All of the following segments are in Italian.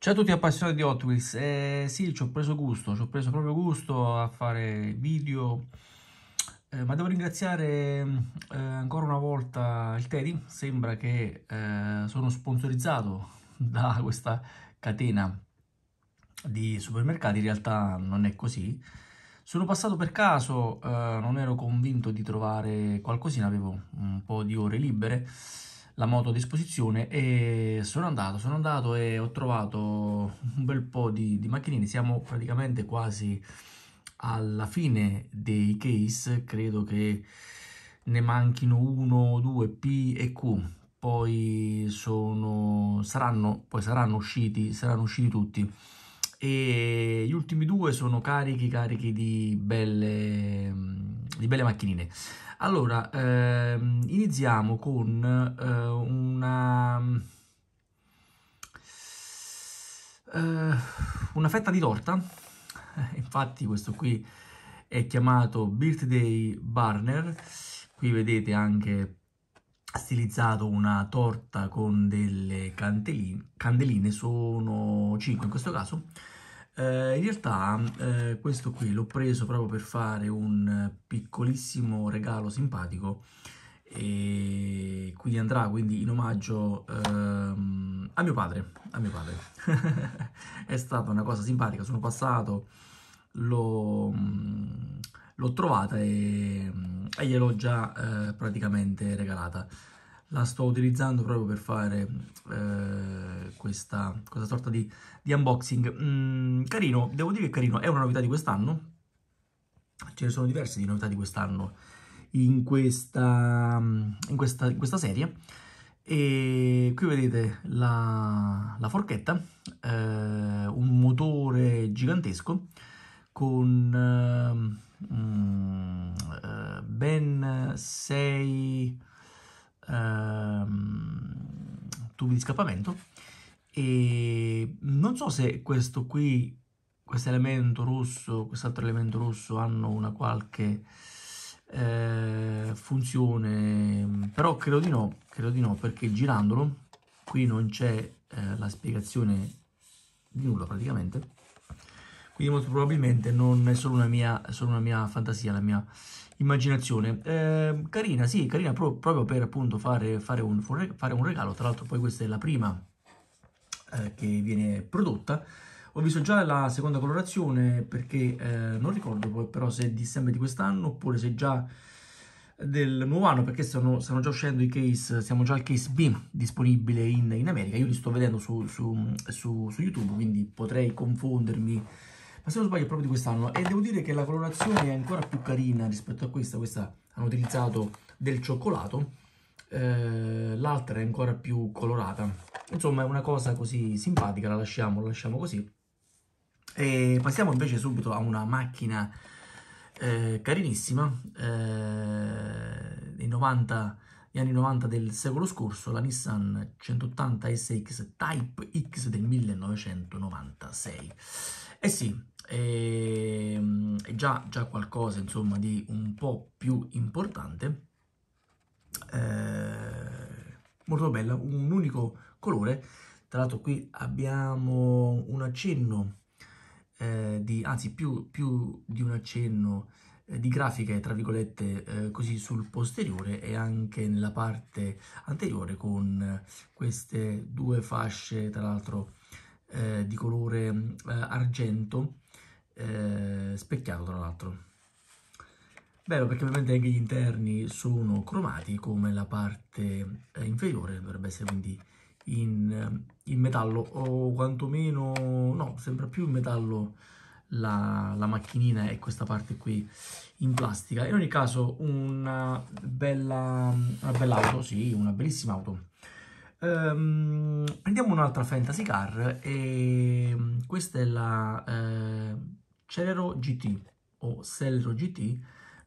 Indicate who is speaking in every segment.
Speaker 1: Ciao a tutti appassionati di Hot Wheels, eh, sì ci ho preso gusto, ci ho preso proprio gusto a fare video, eh, ma devo ringraziare eh, ancora una volta il Teddy, sembra che eh, sono sponsorizzato da questa catena di supermercati, in realtà non è così. Sono passato per caso, eh, non ero convinto di trovare qualcosina, avevo un po' di ore libere la moto a disposizione e sono andato, sono andato e ho trovato un bel po' di, di macchinine, siamo praticamente quasi alla fine dei case, credo che ne manchino 1, 2, P e Q, poi, sono, saranno, poi saranno, usciti, saranno usciti tutti e gli ultimi due sono carichi carichi di belle, mm, di belle macchinine allora ehm, iniziamo con eh, una eh, una fetta di torta infatti questo qui è chiamato birthday burner qui vedete anche stilizzato una torta con delle candeline, candeline sono 5 in questo caso eh, in realtà eh, questo qui l'ho preso proprio per fare un piccolissimo regalo simpatico e quindi andrà quindi in omaggio ehm, a mio padre, a mio padre. è stata una cosa simpatica sono passato l'ho l'ho trovata e, mm, e gliel'ho già eh, praticamente regalata. La sto utilizzando proprio per fare eh, questa, questa, sorta di, di unboxing. Mm, carino, devo dire che carino, è una novità di quest'anno. Ce ne sono diverse di novità di quest'anno in questa, mm, in questa, in questa serie. E qui vedete la, la forchetta, eh, un motore gigantesco con um, uh, ben 6 um, ehm, tubi di scappamento e non so se questo qui questo elemento rosso quest'altro elemento rosso hanno una qualche eh, funzione però credo di no credo di no perché girandolo qui non c'è eh, la spiegazione di nulla praticamente quindi molto probabilmente non è solo una mia, solo una mia fantasia, la mia immaginazione. Eh, carina, sì, carina pro proprio per appunto fare, fare, un, fare un regalo. Tra l'altro poi questa è la prima eh, che viene prodotta. Ho visto già la seconda colorazione perché eh, non ricordo poi però se è di dicembre di quest'anno oppure se già del nuovo anno perché stanno, stanno, già uscendo i case, siamo già al case B disponibile in, in America, io li sto vedendo su, su, su, su YouTube quindi potrei confondermi ma se non sbaglio è proprio di quest'anno e devo dire che la colorazione è ancora più carina rispetto a questa, questa hanno utilizzato del cioccolato, eh, l'altra è ancora più colorata, insomma è una cosa così simpatica, la lasciamo, la lasciamo così. E passiamo invece subito a una macchina eh, carinissima, eh, dei 90 anni 90 del secolo scorso, la Nissan 180 SX Type X del 1996. Eh sì, è ehm, già, già qualcosa insomma di un po' più importante eh, molto bella un unico colore tra l'altro qui abbiamo un accenno eh, di anzi più, più, di un accenno eh, di grafiche tra virgolette eh, così sul posteriore e anche nella parte anteriore con queste due fasce tra l'altro eh, di colore eh, argento eh, specchiato tra l'altro. Bello perché ovviamente anche gli interni sono cromati come la parte eh, inferiore, dovrebbe essere quindi in, eh, in, metallo o quantomeno, no, sembra più in metallo la, la macchinina e questa parte qui in plastica. In ogni caso una bella, una bella auto, sì, una bellissima auto. Um, ehm, andiamo un'altra Fantasy Car e questa è la eh, Celero GT o Celero GT,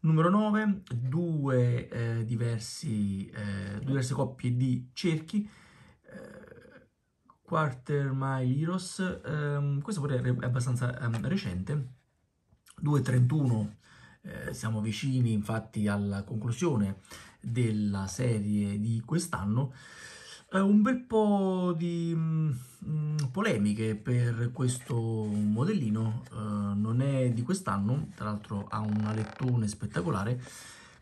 Speaker 1: numero 9, due, eh, diversi, eh, due diverse coppie di cerchi, eh, Quarter Mile Heroes, ehm, questo pure è abbastanza ehm, recente, 2.31 eh, siamo vicini infatti alla conclusione della serie di quest'anno eh, un bel po' di mh, mm, mm, polemiche per questo modellino, uh, non è di quest'anno, tra l'altro ha un alettone spettacolare.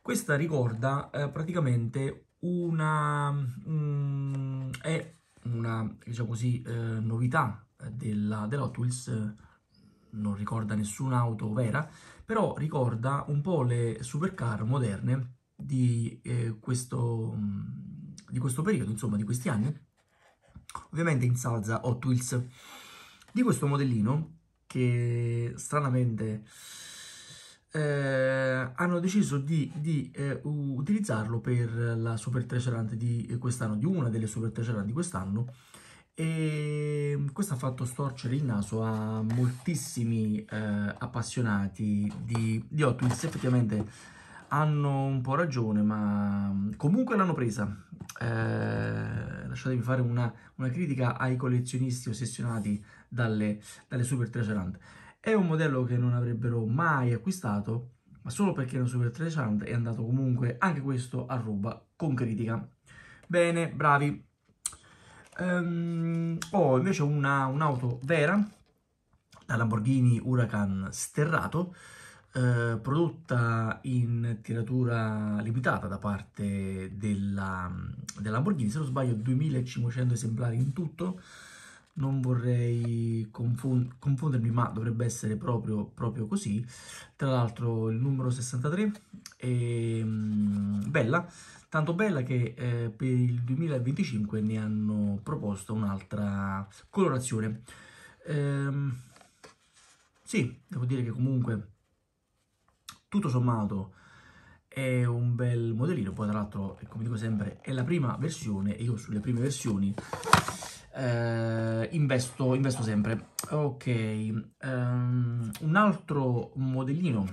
Speaker 1: Questa ricorda uh, praticamente una, mh, mm, è una diciamo così, uh, novità della, della Hot Wheels, non ricorda nessun'auto vera, però ricorda un po' le supercar moderne di eh, questo... Mh, di questo periodo, insomma di questi anni, ovviamente in salsa Hot Wheels, di questo modellino che stranamente eh, hanno deciso di, di eh, utilizzarlo per la Super 3 di quest'anno, di una delle Super 3 di quest'anno, e mm, questo ha fatto storcere il naso a moltissimi eh, appassionati di, di Hot Wheels. Effettivamente hanno un po' ragione, ma comunque l'hanno presa. Eh, lasciatemi fare una, una, critica ai collezionisti ossessionati dalle, dalle Super Treasure Hunt. È un modello che non avrebbero mai acquistato, ma solo perché era un Super Treasure Hunt è andato comunque anche questo a ruba con critica. Bene, bravi. Um, ehm, ho invece un'auto un vera, la Lamborghini Huracan Sterrato, eh, prodotta in tiratura limitata da parte della, della Lamborghini, se non sbaglio 2500 esemplari in tutto, non vorrei confond confondermi ma dovrebbe essere proprio, proprio così, tra l'altro il numero 63 è mh, bella, tanto bella che eh, per il 2025 ne hanno proposto un'altra colorazione. Ehm, sì, devo dire che comunque tutto sommato è un bel modellino, poi tra l'altro, come dico sempre, è la prima versione e io sulle prime versioni eh, investo, investo, sempre. Ok, um, un altro modellino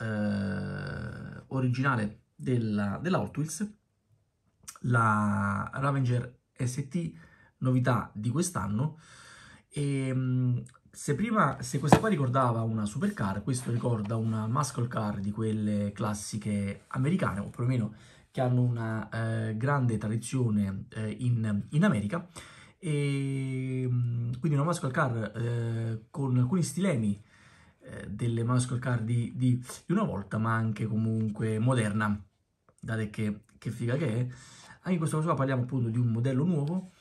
Speaker 1: eh, originale della, della Hot Wheels, la Ravenger ST, novità di quest'anno, e, um, se, prima, se questa qua ricordava una supercar, questo ricorda una muscle car di quelle classiche americane, o perlomeno che hanno una eh, grande tradizione eh, in, in, America, e, ehm, quindi una muscle car eh, con alcuni stilemi eh, delle muscle car di, di, di, una volta, ma anche comunque moderna. Date che, che figa che è. Anche in questo caso parliamo appunto di un modello nuovo,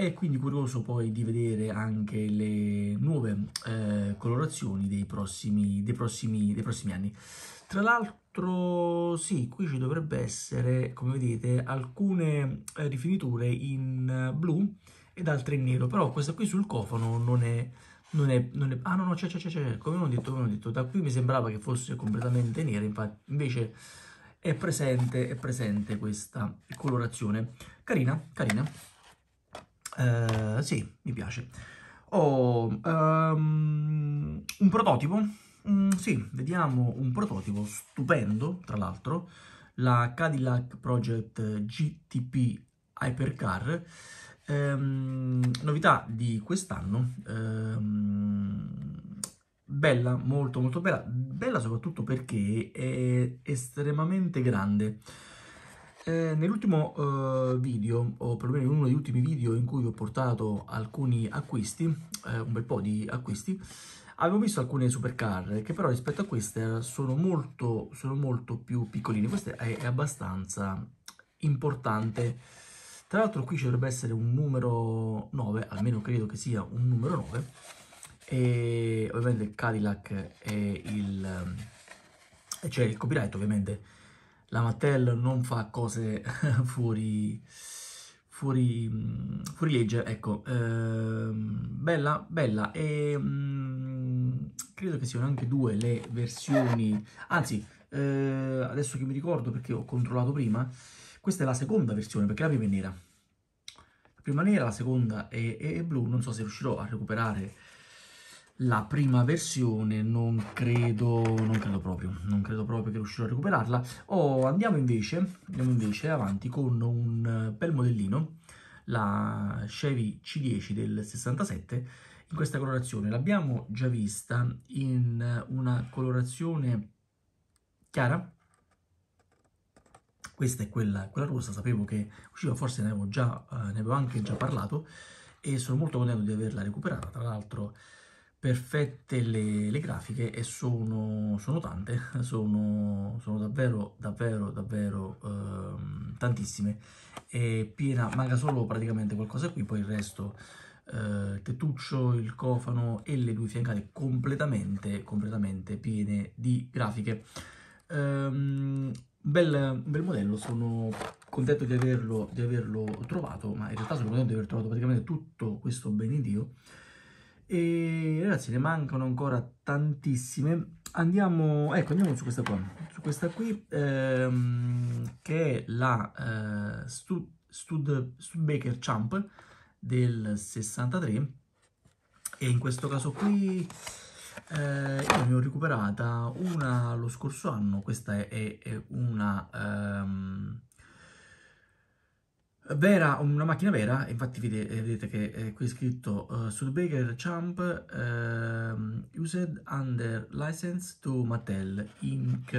Speaker 1: e quindi curioso poi di vedere anche le nuove eh, colorazioni dei prossimi, dei, prossimi, dei prossimi anni. Tra l'altro sì, qui ci dovrebbe essere, come vedete, alcune eh, rifiniture in eh, blu ed altre in nero, però questa qui sul cofano non è... Non è, non è, ah no no c'è c'è c'è come non ho detto come ho detto da qui mi sembrava che fosse completamente nera infatti invece è presente, è presente questa colorazione carina carina eh, sì, mi piace. Oh, um, un prototipo? Mm, sì, vediamo un prototipo stupendo, tra l'altro, la Cadillac Project GTP Hypercar. Um, novità di quest'anno, um, bella, molto molto bella, bella soprattutto perché è estremamente grande eh, nell'ultimo eh, video, o perlomeno in uno degli ultimi video in cui vi ho portato alcuni acquisti, eh, un bel po' di acquisti, avevo visto alcune supercar che però rispetto a queste sono molto, sono molto più piccoline. Questa è, è abbastanza importante. Tra l'altro qui ci dovrebbe essere un numero 9, almeno credo che sia un numero 9, e ovviamente il Cadillac è il... Eh, c'è cioè il copyright ovviamente la Mattel non fa cose fuori, fuori, mm, fuori legge, ecco, ehm, bella, bella, e ehm, mh, credo che siano anche due le versioni, anzi, eh, adesso che mi ricordo perché ho controllato prima, questa è la seconda versione, perché la prima è nera, la prima nera, la seconda è, è, è blu, non so se riuscirò a recuperare la prima versione non credo, non credo proprio, non credo proprio che riuscirò a recuperarla. Oh, andiamo invece, andiamo invece avanti con un eh, bel modellino, la Chevy C10 del 67, in questa colorazione. L'abbiamo già vista in una colorazione chiara, questa è quella, quella rossa, sapevo che usciva, forse ne avevo, già, eh, ne avevo anche già parlato e sono molto contento di averla recuperata, tra l'altro perfette le, le grafiche e sono, sono tante, sono, sono, davvero, davvero, davvero ehm, tantissime. E piena, manca solo praticamente qualcosa qui, poi il resto... Uh, tettuccio, il cofano e le due fiancate completamente, completamente piene di grafiche. Um, bel, bel, modello, sono contento di averlo, di averlo trovato, ma in realtà sono contento di aver trovato praticamente tutto questo benedio. in e ragazzi, ne mancano ancora tantissime. Andiamo, ecco, andiamo su questa qua. Su questa qui, ehm, che è la eh, Stud, Stud, Studbaker Champ del 63. E in questo caso qui... Eh, io ne ho recuperata una lo scorso anno, questa è, è, una um, vera, una macchina vera, infatti vedete, eh, vedete che eh, qui è scritto uh, Surveyor Champ uh, Used Under License to Mattel Inc.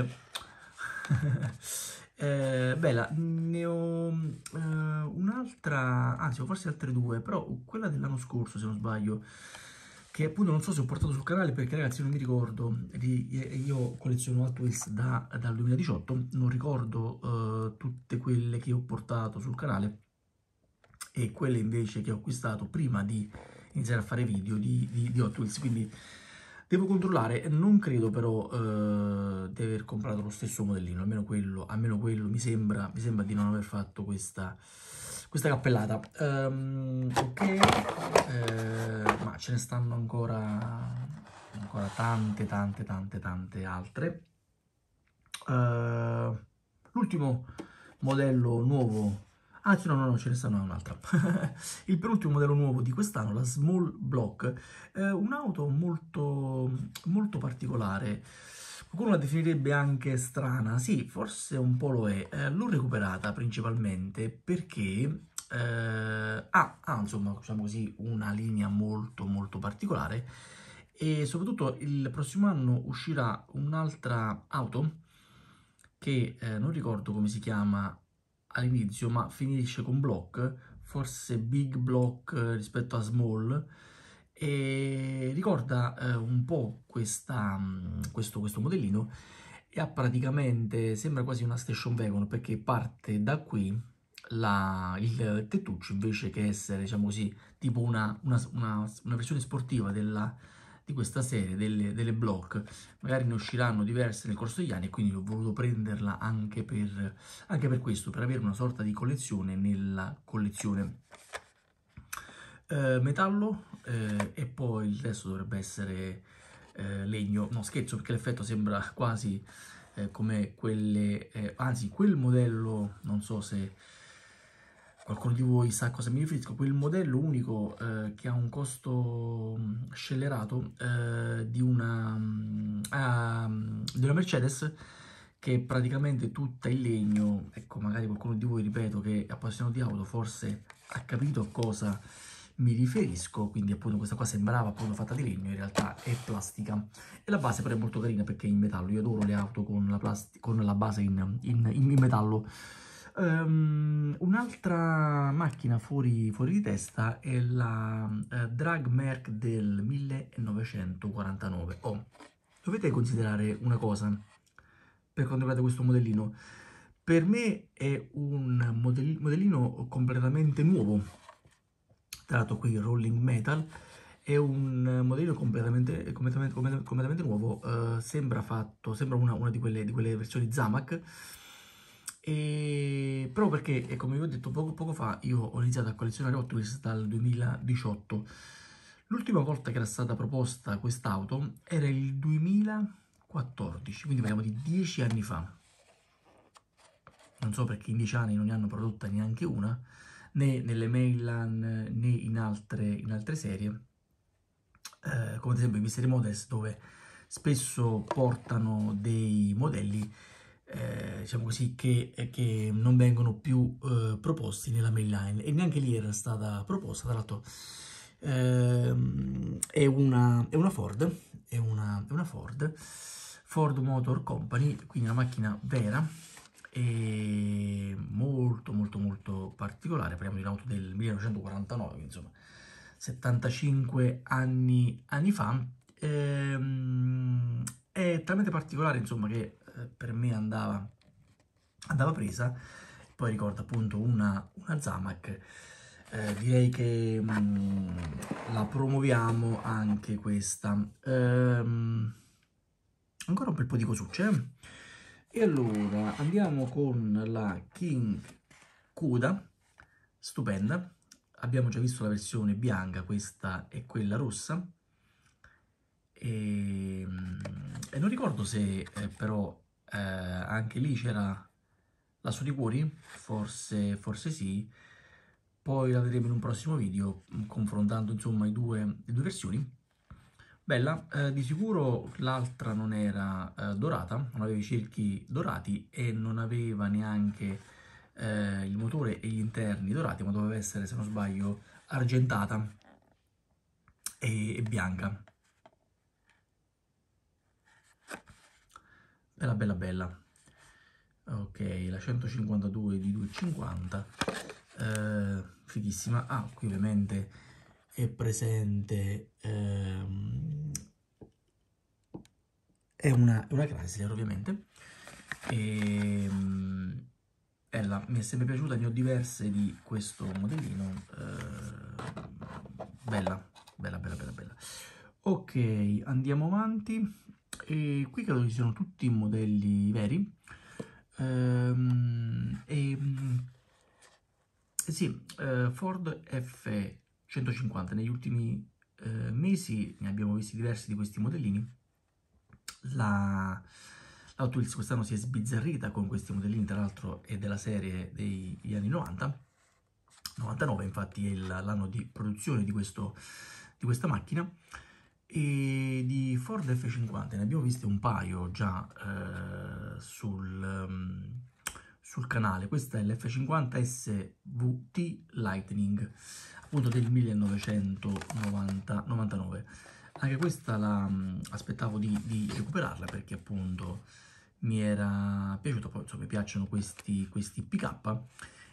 Speaker 1: eh, bella, ne ho uh, un'altra, anzi forse altre due, però quella dell'anno scorso se non sbaglio, che appunto non so se ho portato sul canale perché ragazzi non mi ricordo, eh, io colleziono Hot Wheels da, dal 2018, non ricordo eh, tutte quelle che ho portato sul canale e quelle invece che ho acquistato prima di iniziare a fare video di, di, di Hot Wheels, quindi devo controllare, non credo però eh, di aver comprato lo stesso modellino, almeno quello, almeno quello mi, sembra, mi sembra di non aver fatto questa questa cappellata. Um, ok, uh, ma ce ne stanno ancora, ancora tante, tante, tante, tante altre. Uh, l'ultimo modello nuovo Anzi, no, no, no, ce ne stanno un'altra. il penultimo modello nuovo di quest'anno, la Small Block, eh, un'auto molto, molto particolare. Qualcuno la definirebbe anche strana, sì, forse un po' lo è. Eh, l'ho recuperata principalmente perché eh, ha, ha, insomma, diciamo così, una linea molto, molto particolare. E soprattutto il prossimo anno uscirà un'altra auto che eh, non ricordo come si chiama all'inizio ma finisce con block, forse big block eh, rispetto a small, e ricorda eh, un po' questa, mm, questo, questo, modellino e ha praticamente, sembra quasi una station wagon perché parte da qui la, il tettuccio invece che essere diciamo così tipo una, una, una, una versione sportiva della, di questa serie delle, delle block, magari ne usciranno diverse nel corso degli anni e quindi ho voluto prenderla anche per, anche per questo, per avere una sorta di collezione nella collezione. Eh, metallo eh, e poi il resto dovrebbe essere eh, legno, no scherzo perché l'effetto sembra quasi eh, come quelle, eh, anzi quel modello, non so se qualcuno di voi sa a cosa mi riferisco, quel modello unico eh, che ha un costo mm, scellerato eh, di, una, uh, di, una, Mercedes che è praticamente tutta in legno, ecco magari qualcuno di voi, ripeto, che è appassionato di auto forse ha capito a cosa mi riferisco, quindi appunto questa qua sembrava appunto fatta di legno, in realtà è plastica e la base però è molto carina perché è in metallo, io adoro le auto con la, con la base in, in, in, in metallo Um, un'altra macchina fuori, fuori, di testa è la eh, Drag Merc del 1949. Oh, dovete considerare una cosa per quanto riguarda questo modellino. Per me è un modell modellino completamente nuovo, tra l'altro qui Rolling Metal, è un modellino completamente, completamente, completamente nuovo, uh, sembra, fatto, sembra una, una, di, quelle, di quelle versioni Zamac, e proprio perché, come vi ho detto poco, poco fa, io ho iniziato a collezionare Hot Wheels dal 2018. L'ultima volta che era stata proposta quest'auto era il 2014, quindi parliamo di 10 anni fa. Non so perché in 10 anni non ne hanno prodotta neanche una, né nelle Mainland né in altre, in altre serie, eh, come ad esempio i Mystery Models dove spesso portano dei modelli eh, diciamo così, che, eh, che, non vengono più eh, proposti nella mail line e neanche lì era stata proposta, tra l'altro ehm, è, una, è, una, Ford, è una, è una Ford, Ford Motor Company, quindi una macchina vera e molto molto molto particolare, parliamo di un'auto del 1949, insomma 75 anni, anni fa, ehm, è talmente particolare insomma che per me andava, andava, presa. Poi ricordo appunto una, una Zamac. Eh, direi che mh, mm, la promuoviamo anche questa. Ehm, ancora un bel po' di cosucce. Eh. E allora andiamo con la King Kuda, stupenda. Abbiamo già visto la versione bianca, questa è quella rossa. E, ehm, e non ricordo se eh, però eh, anche lì c'era l'asso di cuori? Forse, forse sì. Poi la vedremo in un prossimo video, mm, confrontando insomma i due, le due versioni. Bella, eh, di sicuro l'altra non era eh, dorata, non aveva i cerchi dorati e non aveva neanche eh, il motore e gli interni dorati, ma doveva essere, se non sbaglio, argentata e, e bianca. bella bella bella ok la 152 di 250 eh, fighissima ah qui ovviamente è presente ehm, è una, una Chrysler ovviamente e, ehm, è mi è sempre piaciuta ne ho diverse di questo modellino eh, bella bella bella bella bella ok andiamo avanti e qui credo che siano tutti i modelli veri ehm, e mm, sì, eh, Ford F150 negli ultimi eh, mesi ne abbiamo visti diversi di questi modellini la Hot Wheels quest'anno si è sbizzarrita con questi modellini tra l'altro è della serie degli anni 90 99 infatti è l'anno di produzione di, questo, di questa macchina e di Ford F50 ne abbiamo viste un paio già eh, sul, um, sul canale. Questa è l'F50 SVT Lightning, appunto del 1999. Anche questa la, um, aspettavo di, di, recuperarla perché appunto mi era piaciuto poi insomma mi piacciono questi, questi up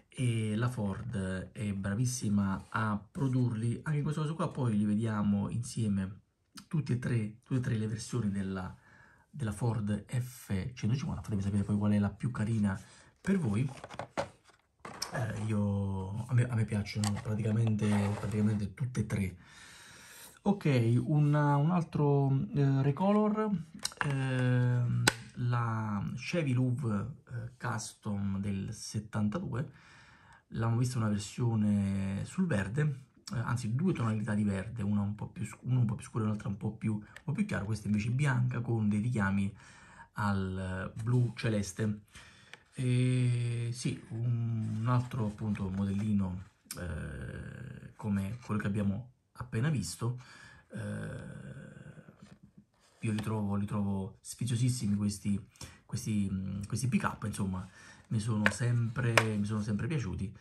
Speaker 1: e la Ford è bravissima a produrli, anche in questo caso qua poi li vediamo insieme tutte e tre, tutte e tre le versioni della, della Ford F150, fatemi sapere poi qual è la più carina per voi. Eh, io, a, me, a me piacciono praticamente, praticamente, tutte e tre. Ok, una, un altro eh, recolor, eh, la Chevy Louvre eh, Custom del 72, l'hanno vista una versione sul verde, eh, anzi due tonalità di verde, una un po' più, uno un po' più scuro e l'altra un, un, po' più chiaro, questa invece è bianca con dei richiami al eh, blu celeste. E sì, un, altro appunto modellino eh, come quello che abbiamo appena visto, eh, io li trovo, li trovo sfiziosissimi questi, questi, questi pick up, insomma, mi sono sempre, mi sono sempre piaciuti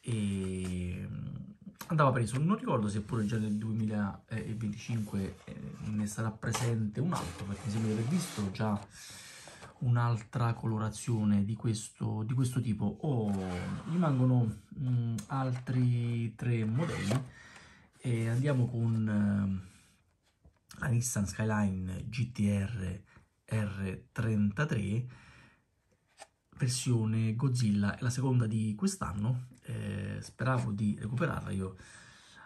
Speaker 1: e andava preso. Non ricordo se pure già nel 2025 eh, ne sarà presente un altro, perché mi sembra di aver visto già un'altra colorazione di questo, di questo tipo. O oh, rimangono mh, mm, altri tre modelli e andiamo con eh, la Nissan Skyline GTR R33 versione Godzilla, è la seconda di quest'anno eh, speravo di recuperarla io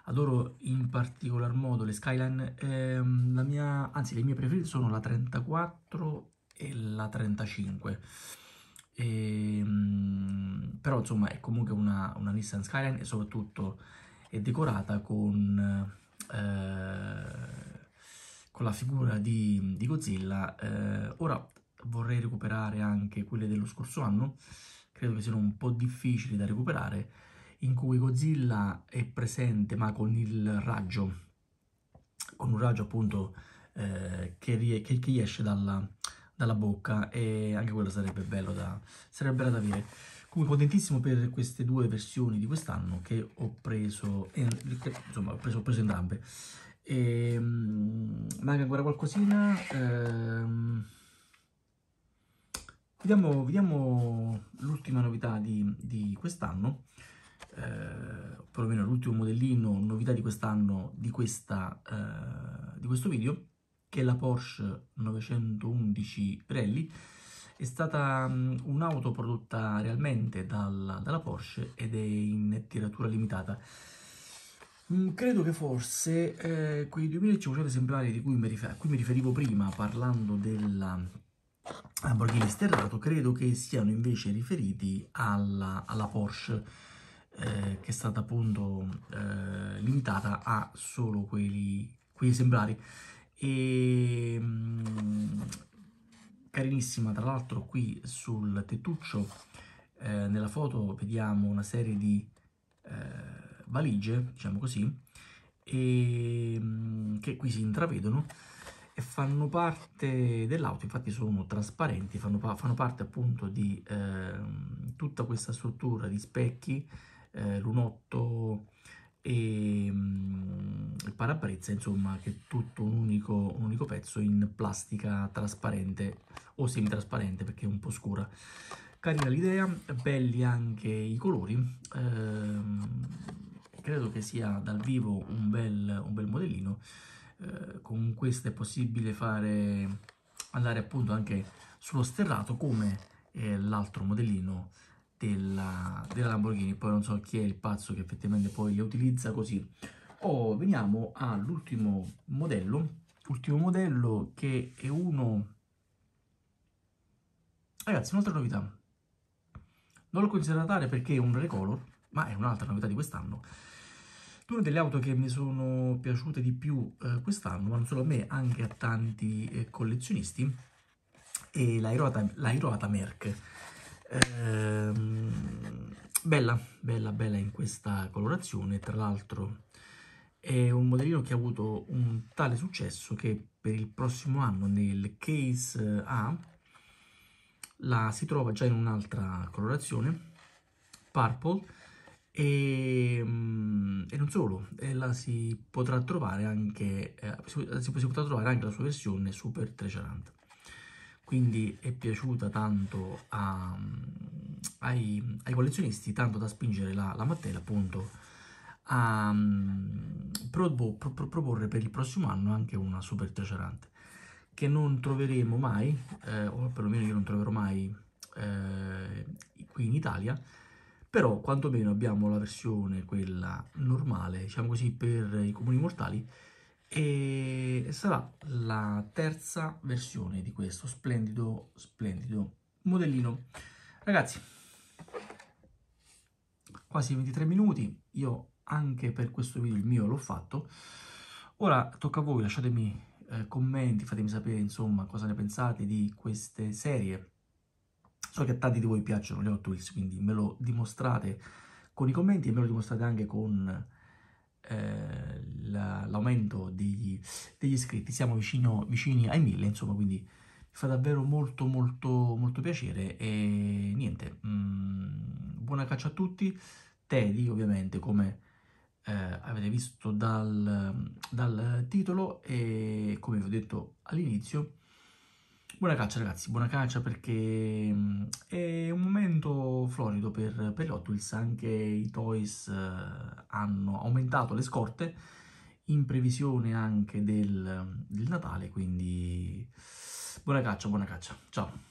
Speaker 1: adoro in particolar modo le Skyline eh, la mia, anzi le mie preferite sono la 34 e la 35 e, ehm, però insomma è comunque una, una Nissan Skyline e soprattutto è decorata con, eh, con la figura di, di Godzilla eh, ora vorrei recuperare anche quelle dello scorso anno credo che siano un po' difficili da recuperare, in cui Godzilla è presente ma con il raggio, con un raggio appunto eh, che, rie- che, che esce dalla, dalla, bocca e anche quello sarebbe bello da, sarebbe bello da avere. Comunque contentissimo per queste due versioni di quest'anno che ho preso, eh, insomma ho preso, ho preso entrambe. E, ehm, manca ancora qualcosina. Ehm, Vediamo, vediamo l'ultima novità di, di quest'anno, eh, perlomeno l'ultimo modellino, novità di quest'anno di, eh, di questo video, che è la Porsche 911 Rally. È stata mm, un'auto prodotta realmente dalla, dalla Porsche ed è in tiratura limitata. Mm, credo che forse eh, quei 2500 esemplari cui mi, a cui mi riferivo prima parlando della Lamborghini sterrato, credo che siano invece riferiti alla, alla Porsche eh, che è stata appunto eh, limitata a solo quei quegli esemplari. E, mh, mm, carinissima, tra l'altro qui sul tettuccio eh, nella foto vediamo una serie di eh, valigie, diciamo così, e, mh, mm, che qui si intravedono e fanno parte dell'auto, infatti sono trasparenti, fanno, fanno parte appunto di eh, tutta questa struttura di specchi, eh, lunotto e mm, parabrezza, insomma che è tutto un unico, un unico pezzo in plastica trasparente o semi-trasparente perché è un po' scura. Carina l'idea, belli anche i colori, eh, credo che sia dal vivo un bel, un bel modellino. Eh, con questa è possibile fare andare appunto anche sullo sterrato come eh, l'altro modellino della, della, Lamborghini poi non so chi è il pazzo che effettivamente poi le utilizza così o oh, veniamo all'ultimo modello ultimo modello che è uno ragazzi un'altra novità non lo considero Natale perché è un recolor ma è un'altra novità di quest'anno una delle auto che mi sono piaciute di più eh, quest'anno, ma non solo a me, anche a tanti eh, collezionisti, è la Hiroata, Merck. Ehm, bella, bella, bella in questa colorazione, tra l'altro è un modellino che ha avuto un tale successo che per il prossimo anno nel case eh, A la si trova già in un'altra colorazione, purple, e, mm, e, non solo, la si potrà trovare anche, eh, si, si, potrà trovare anche la sua versione Super 340. Quindi è piaciuta tanto a, mm, ai, ai, collezionisti, tanto da spingere la, la Mattella appunto a um, pro, pro, proporre per il prossimo anno anche una Super 340 che non troveremo mai, eh, o perlomeno io non troverò mai eh, qui in Italia, però quantomeno abbiamo la versione quella normale, diciamo così, per i comuni mortali e sarà la terza versione di questo splendido, splendido modellino. Ragazzi, quasi 23 minuti, io anche per questo video il mio l'ho fatto. Ora tocca a voi, lasciatemi eh, commenti, fatemi sapere insomma cosa ne pensate di queste serie So che a tanti di voi piacciono le Hot Wheels, quindi me lo dimostrate con i commenti e me lo dimostrate anche con eh, l'aumento degli, degli, iscritti. Siamo vicino, vicini ai 1000, insomma, quindi mi fa davvero molto molto molto piacere e niente, mh, mm, buona caccia a tutti. Teddy, ovviamente, come... Eh, avete visto dal, dal titolo e come vi ho detto all'inizio Buona caccia ragazzi, buona caccia perché mm, è un momento florido per, per gli Hot anche i Toys eh, hanno aumentato le scorte in previsione anche del, del Natale, quindi buona caccia, buona caccia, ciao!